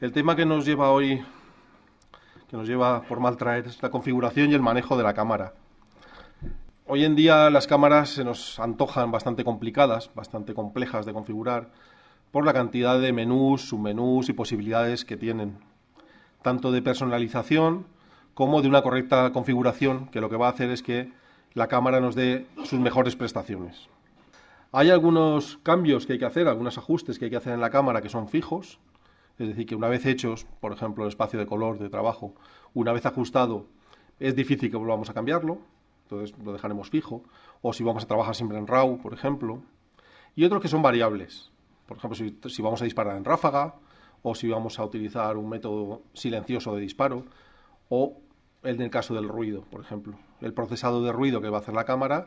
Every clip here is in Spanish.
El tema que nos lleva hoy, que nos lleva por mal traer, es la configuración y el manejo de la cámara. Hoy en día las cámaras se nos antojan bastante complicadas, bastante complejas de configurar, por la cantidad de menús, submenús y posibilidades que tienen, tanto de personalización como de una correcta configuración, que lo que va a hacer es que la cámara nos dé sus mejores prestaciones. Hay algunos cambios que hay que hacer, algunos ajustes que hay que hacer en la cámara que son fijos, es decir, que una vez hechos, por ejemplo, el espacio de color de trabajo, una vez ajustado, es difícil que volvamos a cambiarlo, entonces lo dejaremos fijo, o si vamos a trabajar siempre en RAW, por ejemplo, y otros que son variables, por ejemplo, si, vamos a disparar en ráfaga, o si vamos a utilizar un método silencioso de disparo, o en el caso del ruido, por ejemplo. El procesado de ruido que va a hacer la cámara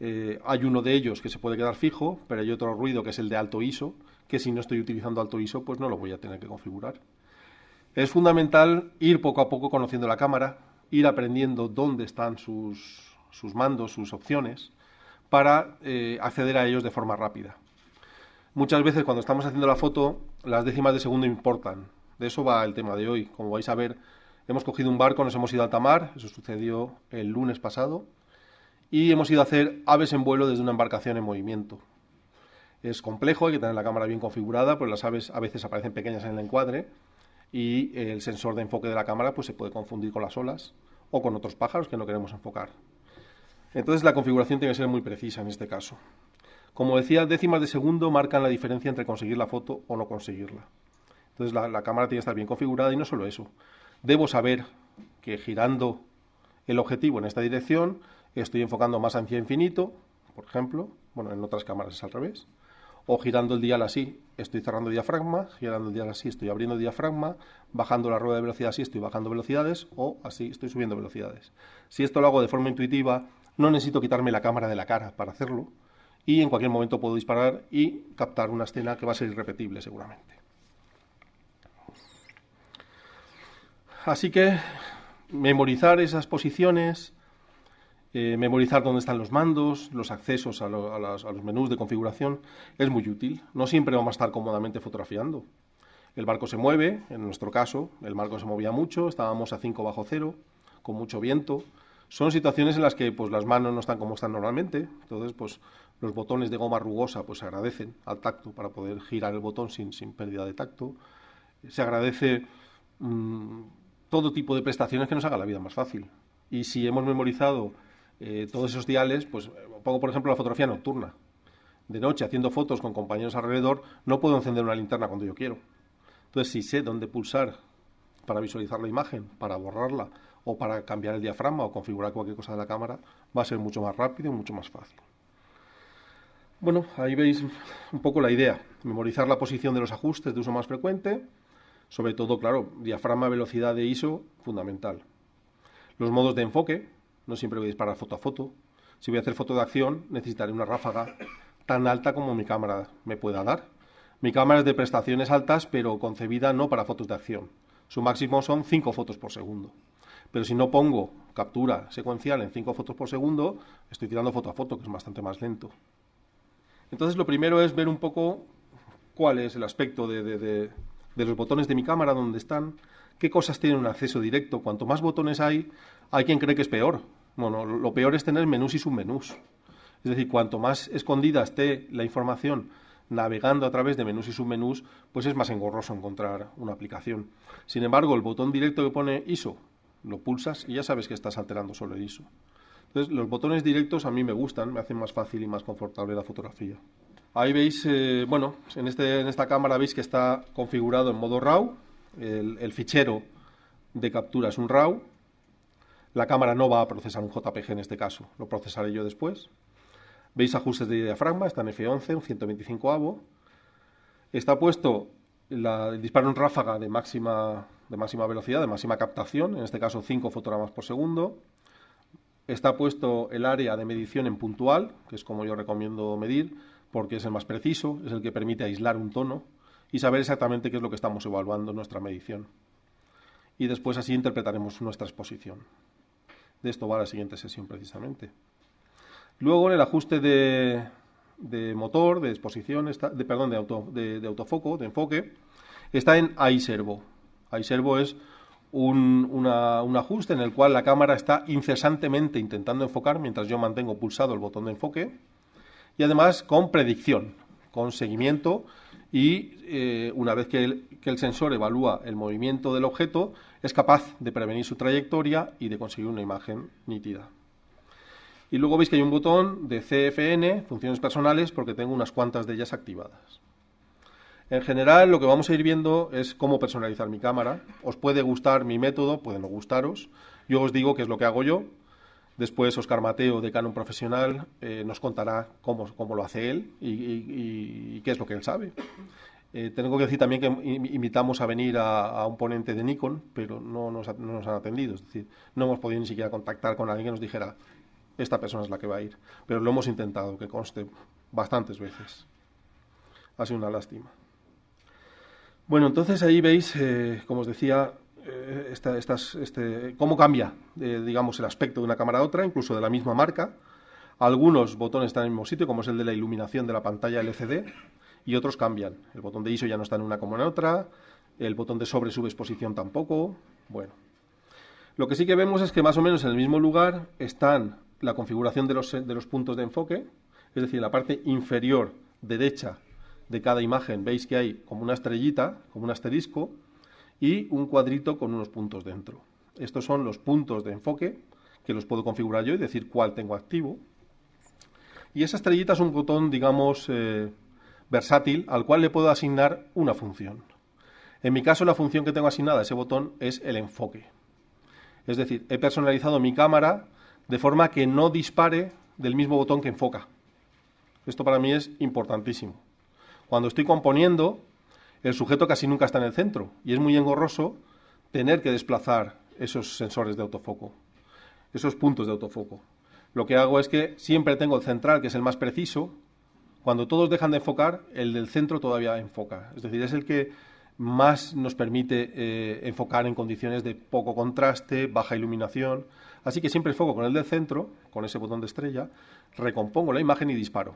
eh, hay uno de ellos que se puede quedar fijo, pero hay otro ruido que es el de alto ISO, que si no estoy utilizando alto ISO, pues no lo voy a tener que configurar. Es fundamental ir poco a poco conociendo la cámara, ir aprendiendo dónde están sus, mandos, sus opciones, para eh, acceder a ellos de forma rápida. Muchas veces cuando estamos haciendo la foto, las décimas de segundo importan. De eso va el tema de hoy. Como vais a ver, hemos cogido un barco, nos hemos ido a alta eso sucedió el lunes pasado, y hemos ido a hacer aves en vuelo desde una embarcación en movimiento. Es complejo, hay que tener la cámara bien configurada, porque las aves a veces aparecen pequeñas en el encuadre y el sensor de enfoque de la cámara pues se puede confundir con las olas o con otros pájaros que no queremos enfocar. Entonces la configuración tiene que ser muy precisa en este caso. Como decía, décimas de segundo marcan la diferencia entre conseguir la foto o no conseguirla. Entonces la, la cámara tiene que estar bien configurada y no solo eso. Debo saber que girando el objetivo en esta dirección estoy enfocando más hacia infinito, por ejemplo, bueno, en otras cámaras es al revés, o girando el dial así, estoy cerrando diafragma, girando el dial así, estoy abriendo diafragma, bajando la rueda de velocidad así, estoy bajando velocidades, o así, estoy subiendo velocidades. Si esto lo hago de forma intuitiva, no necesito quitarme la cámara de la cara para hacerlo, y en cualquier momento puedo disparar y captar una escena que va a ser irrepetible seguramente. Así que memorizar esas posiciones, eh, memorizar dónde están los mandos, los accesos a, los menús de configuración, es muy útil. No siempre vamos a estar cómodamente fotografiando. El barco se mueve, en nuestro caso, el barco se movía mucho, estábamos a 5 bajo cero, con mucho viento. Son situaciones en las que pues, las manos no están como están normalmente, entonces pues, los botones de goma rugosa pues, se agradecen al tacto para poder girar el botón sin, pérdida de tacto. Se agradece mm, todo tipo de prestaciones que nos haga la vida más fácil. Y si hemos memorizado eh, todos esos diales, pues pongo por ejemplo la fotografía nocturna. De noche haciendo fotos con compañeros alrededor, no puedo encender una linterna cuando yo quiero. Entonces, si sé dónde pulsar para visualizar la imagen, para borrarla o para cambiar el diafragma o configurar cualquier cosa de la cámara, va a ser mucho más rápido y mucho más fácil. Bueno, ahí veis un poco la idea. Memorizar la posición de los ajustes de uso más frecuente, sobre todo, claro, diafragma, velocidad de ISO, fundamental. Los modos de enfoque, no siempre voy a disparar foto a foto. Si voy a hacer foto de acción, necesitaré una ráfaga tan alta como mi cámara me pueda dar. Mi cámara es de prestaciones altas, pero concebida no para fotos de acción. Su máximo son 5 fotos por segundo. Pero si no pongo captura secuencial en 5 fotos por segundo, estoy tirando foto a foto, que es bastante más lento. Entonces lo primero es ver un poco cuál es el aspecto de, los botones de mi cámara, dónde están, qué cosas tienen un acceso directo. Cuanto más botones hay, hay quien cree que es peor. Bueno, lo peor es tener menús y submenús. Es decir, cuanto más escondida esté la información navegando a través de menús y submenús, pues es más engorroso encontrar una aplicación. Sin embargo, el botón directo que pone ISO, lo pulsas y ya sabes que estás alterando solo el ISO. Entonces, los botones directos a mí me gustan, me hacen más fácil y más confortable la fotografía. Ahí veis, eh, bueno, este, en, esta cámara veis que está configurado en modo RAW, el, el fichero de captura es un RAW, la cámara no va a procesar un JPG en este caso, lo procesaré yo después. Veis ajustes de diafragma, está en F11, un 125 avo. Está puesto el disparo en ráfaga de máxima, de máxima velocidad, de máxima captación, en este caso 5 fotogramas por segundo. Está puesto el área de medición en puntual, que es como yo recomiendo medir, porque es el más preciso, es el que permite aislar un tono y saber exactamente qué es lo que estamos evaluando en nuestra medición. Y después así interpretaremos nuestra exposición. De esto va la siguiente sesión precisamente. Luego en el ajuste de, motor, de exposición, está, de, perdón, de, auto, de, autofoco, de enfoque, está en iServo. iServo es un, un ajuste en el cual la cámara está incesantemente intentando enfocar mientras yo mantengo pulsado el botón de enfoque y además con predicción, con seguimiento y eh, una vez que el, que el, sensor evalúa el movimiento del objeto, es capaz de prevenir su trayectoria y de conseguir una imagen nítida. Y luego veis que hay un botón de CFN, funciones personales, porque tengo unas cuantas de ellas activadas. En general, lo que vamos a ir viendo es cómo personalizar mi cámara. Os puede gustar mi método, puede no gustaros. Yo os digo qué es lo que hago yo, Después Oscar Mateo, de Canon profesional, eh, nos contará cómo, cómo, lo hace él y, qué es lo que él sabe. Eh, tengo que decir también que invitamos a venir a, un ponente de Nikon, pero no nos, han atendido. Es decir, no hemos podido ni siquiera contactar con alguien que nos dijera, esta persona es la que va a ir. Pero lo hemos intentado, que conste, bastantes veces. Ha sido una lástima. Bueno, entonces ahí veis, eh, como os decía, eh, este, cómo cambia, eh, digamos, el aspecto de una cámara a otra, incluso de la misma marca. Algunos botones están en el mismo sitio, como es el de la iluminación de la pantalla LCD, y otros cambian. El botón de ISO ya no está en una como en otra, el botón de sobre subexposición tampoco. Bueno, lo que sí que vemos es que más o menos en el mismo lugar están la configuración de los, de los puntos de enfoque, es decir, en la parte inferior derecha de cada imagen veis que hay como una estrellita, como un asterisco, y un cuadrito con unos puntos dentro. Estos son los puntos de enfoque que los puedo configurar yo y decir cuál tengo activo. Y esa estrellita es un botón, digamos, eh, versátil al cual le puedo asignar una función. En mi caso, la función que tengo asignada a ese botón es el enfoque. Es decir, he personalizado mi cámara de forma que no dispare del mismo botón que enfoca. Esto para mí es importantísimo. Cuando estoy componiendo, el sujeto casi nunca está en el centro y es muy engorroso tener que desplazar esos sensores de autofoco, esos puntos de autofoco. Lo que hago es que siempre tengo el central, que es el más preciso. Cuando todos dejan de enfocar, el del centro todavía enfoca. Es decir, es el que más nos permite eh, enfocar en condiciones de poco contraste, baja iluminación. Así que siempre enfoco con el del centro, con ese botón de estrella, recompongo la imagen y disparo.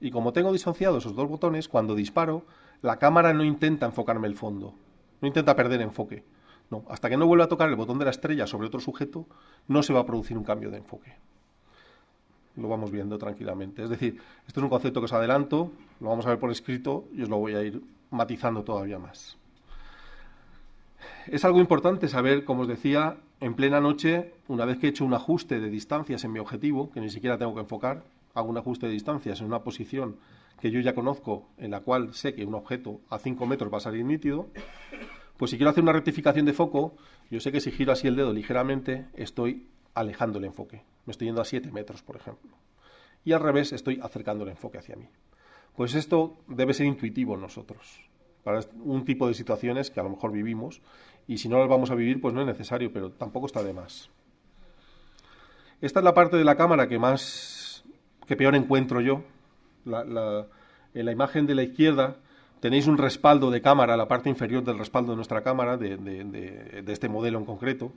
Y como tengo distanciados esos dos botones, cuando disparo, la cámara no intenta enfocarme el fondo, no intenta perder enfoque. No, hasta que no vuelva a tocar el botón de la estrella sobre otro sujeto, no se va a producir un cambio de enfoque. Lo vamos viendo tranquilamente. Es decir, esto es un concepto que os adelanto, lo vamos a ver por escrito y os lo voy a ir matizando todavía más. Es algo importante saber, como os decía, en plena noche, una vez que he hecho un ajuste de distancias en mi objetivo, que ni siquiera tengo que enfocar, hago un ajuste de distancias en una posición que yo ya conozco, en la cual sé que un objeto a 5 metros va a salir nítido, pues si quiero hacer una rectificación de foco, yo sé que si giro así el dedo ligeramente, estoy alejando el enfoque. Me estoy yendo a 7 metros, por ejemplo. Y al revés, estoy acercando el enfoque hacia mí. Pues esto debe ser intuitivo nosotros, para un tipo de situaciones que a lo mejor vivimos, y si no las vamos a vivir, pues no es necesario, pero tampoco está de más. Esta es la parte de la cámara que más, que peor encuentro yo, en la imagen de la izquierda tenéis un respaldo de cámara, la parte inferior del respaldo de nuestra cámara, de, este modelo en concreto.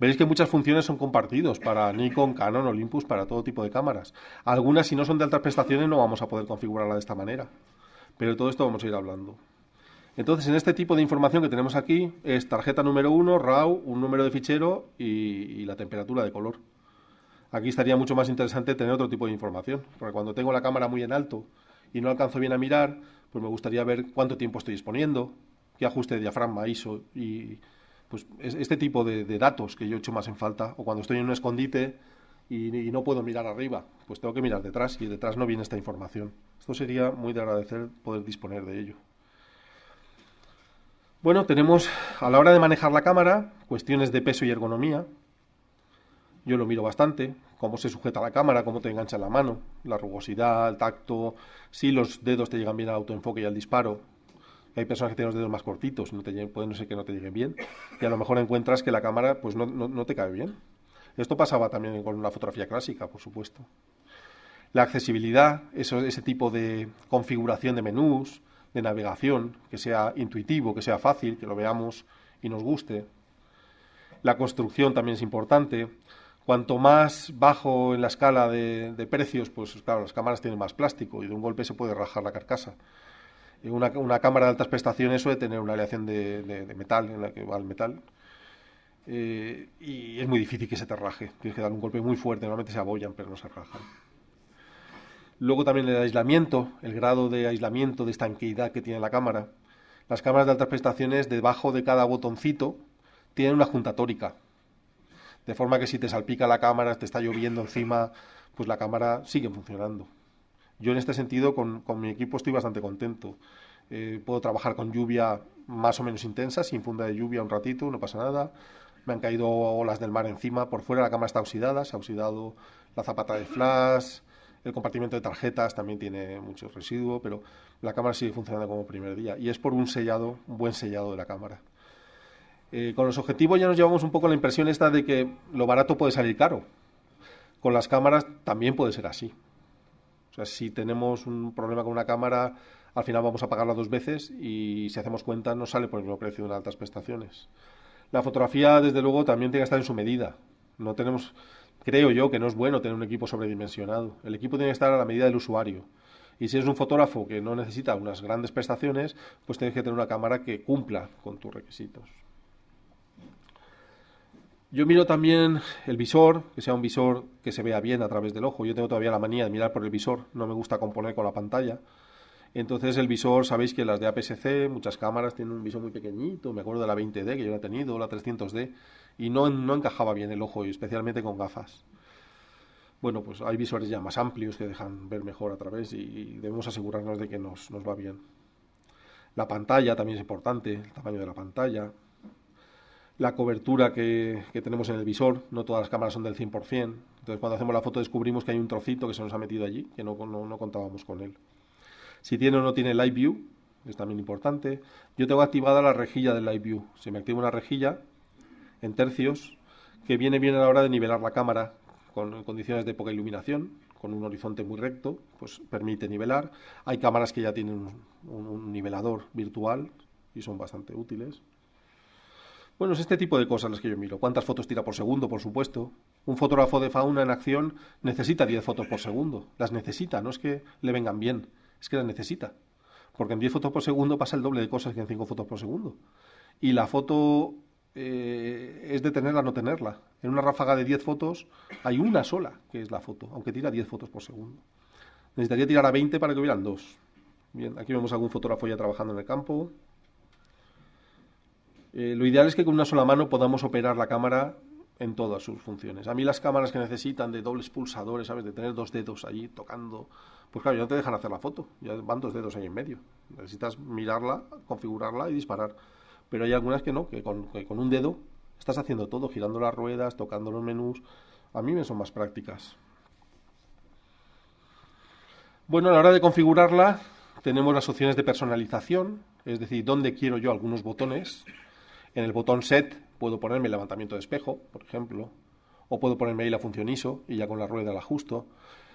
Veréis que muchas funciones son compartidos para Nikon, Canon, Olympus, para todo tipo de cámaras. Algunas, si no son de altas prestaciones, no vamos a poder configurarla de esta manera. Pero de todo esto vamos a ir hablando. Entonces, en este tipo de información que tenemos aquí es tarjeta número 1, RAW, un número de fichero y la temperatura de color. Aquí estaría mucho más interesante tener otro tipo de información, porque cuando tengo la cámara muy en alto y no alcanzo bien a mirar, pues me gustaría ver cuánto tiempo estoy exponiendo, qué ajuste de diafragma, hizo y pues este tipo de, datos que yo echo más en falta, o cuando estoy en un escondite y, no puedo mirar arriba, pues tengo que mirar detrás y detrás no viene esta información. Esto sería muy de agradecer poder disponer de ello. Bueno, tenemos a la hora de manejar la cámara cuestiones de peso y ergonomía, yo lo miro bastante, cómo se sujeta la cámara, cómo te engancha la mano, la rugosidad, el tacto, si los dedos te llegan bien al autoenfoque y al disparo. Hay personas que tienen los dedos más cortitos, no pueden no sé que no te lleguen bien, y a lo mejor encuentras que la cámara pues no, te cae bien. Esto pasaba también con una fotografía clásica, por supuesto. La accesibilidad, ese tipo de configuración de menús, de navegación, que sea intuitivo, que sea fácil, que lo veamos y nos guste. La construcción también es importante. Cuanto más bajo en la escala de, precios, pues claro, las cámaras tienen más plástico y de un golpe se puede rajar la carcasa. Una, cámara de altas prestaciones suele tener una aleación de, metal en la que va el metal. Eh, y es muy difícil que se te raje. Tienes que dar un golpe muy fuerte. Normalmente se abollan, pero no se rajan. Luego también el aislamiento, el grado de aislamiento, de estanqueidad que tiene la cámara. Las cámaras de altas prestaciones, debajo de cada botoncito, tienen una junta tórica de forma que si te salpica la cámara, te está lloviendo encima, pues la cámara sigue funcionando. Yo en este sentido con, mi equipo estoy bastante contento. Eh, puedo trabajar con lluvia más o menos intensa, sin funda de lluvia un ratito, no pasa nada. Me han caído olas del mar encima, por fuera la cámara está oxidada, se ha oxidado la zapata de flash, el compartimento de tarjetas también tiene mucho residuo, pero la cámara sigue funcionando como primer día y es por un sellado, un buen sellado de la cámara. Eh, con los objetivos ya nos llevamos un poco la impresión esta de que lo barato puede salir caro. Con las cámaras también puede ser así. sea, si tenemos un problema con una cámara, al final vamos a pagarla dos veces y si hacemos cuenta no sale por el precio de unas altas prestaciones. La fotografía, desde luego, también tiene que estar en su medida. No tenemos, creo yo, que no es bueno tener un equipo sobredimensionado. El equipo tiene que estar a la medida del usuario. Y si eres un fotógrafo que no necesita unas grandes prestaciones, pues tienes que tener una cámara que cumpla con tus requisitos. Yo miro también el visor, que sea un visor que se vea bien a través del ojo. Yo tengo todavía la manía de mirar por el visor, no me gusta componer con la pantalla. Entonces el visor, sabéis que las de APS-C, muchas cámaras tienen un visor muy pequeñito, me acuerdo de la 20D que yo la he tenido, la 300D, y no, no encajaba bien el ojo, especialmente con gafas. Bueno, pues hay visores ya más amplios que dejan ver mejor a través y, debemos asegurarnos de que nos, nos va bien. La pantalla también es importante, el tamaño de la pantalla, la cobertura que, tenemos en el visor, no todas las cámaras son del 100%, entonces cuando hacemos la foto descubrimos que hay un trocito que se nos ha metido allí, que no, contábamos con él. Si tiene o no tiene Live View, es también importante. Yo tengo activada la rejilla del Live View, si me activa una rejilla en tercios que viene bien a la hora de nivelar la cámara con condiciones de poca iluminación, con un horizonte muy recto, pues permite nivelar. Hay cámaras que ya tienen un nivelador virtual y son bastante útiles. Bueno, es este tipo de cosas las que yo miro. ¿Cuántas fotos tira por segundo, por supuesto? Un fotógrafo de fauna en acción necesita 10 fotos por segundo. Las necesita, no es que le vengan bien, es que las necesita. Porque en 10 fotos por segundo pasa el doble de cosas que en 5 fotos por segundo. Y la foto eh, es de tenerla o no tenerla. En una ráfaga de 10 fotos hay una sola que es la foto, aunque tira 10 fotos por segundo. Necesitaría tirar a 20 para que hubieran dos. Bien, aquí vemos a algún fotógrafo ya trabajando en el campo. Eh, lo ideal es que con una sola mano podamos operar la cámara en todas sus funciones. A mí las cámaras que necesitan de dobles pulsadores, ¿sabes? De tener dos dedos allí tocando, pues claro, ya no te dejan hacer la foto, ya van dos dedos ahí en medio. Necesitas mirarla, configurarla y disparar. Pero hay algunas que no, que con, que con un dedo estás haciendo todo, girando las ruedas, tocando los menús. A mí me son más prácticas. Bueno, a la hora de configurarla tenemos las opciones de personalización, es decir, dónde quiero yo algunos botones en el botón Set puedo ponerme el levantamiento de espejo, por ejemplo, o puedo ponerme ahí la función ISO y ya con la rueda la ajusto.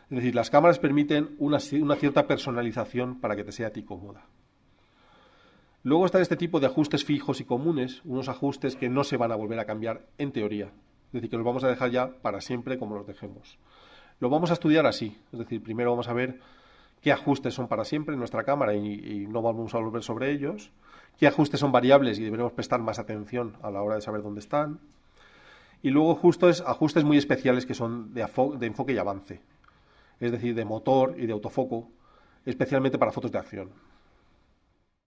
Es decir, las cámaras permiten una, cierta personalización para que te sea a ti cómoda. Luego están este tipo de ajustes fijos y comunes, unos ajustes que no se van a volver a cambiar en teoría. Es decir, que los vamos a dejar ya para siempre como los dejemos. Lo vamos a estudiar así. Es decir, primero vamos a ver qué ajustes son para siempre en nuestra cámara y no vamos a volver sobre ellos qué ajustes son variables y deberemos prestar más atención a la hora de saber dónde están. Y luego justo es ajustes muy especiales que son de, de enfoque y avance, es decir, de motor y de autofoco, especialmente para fotos de acción.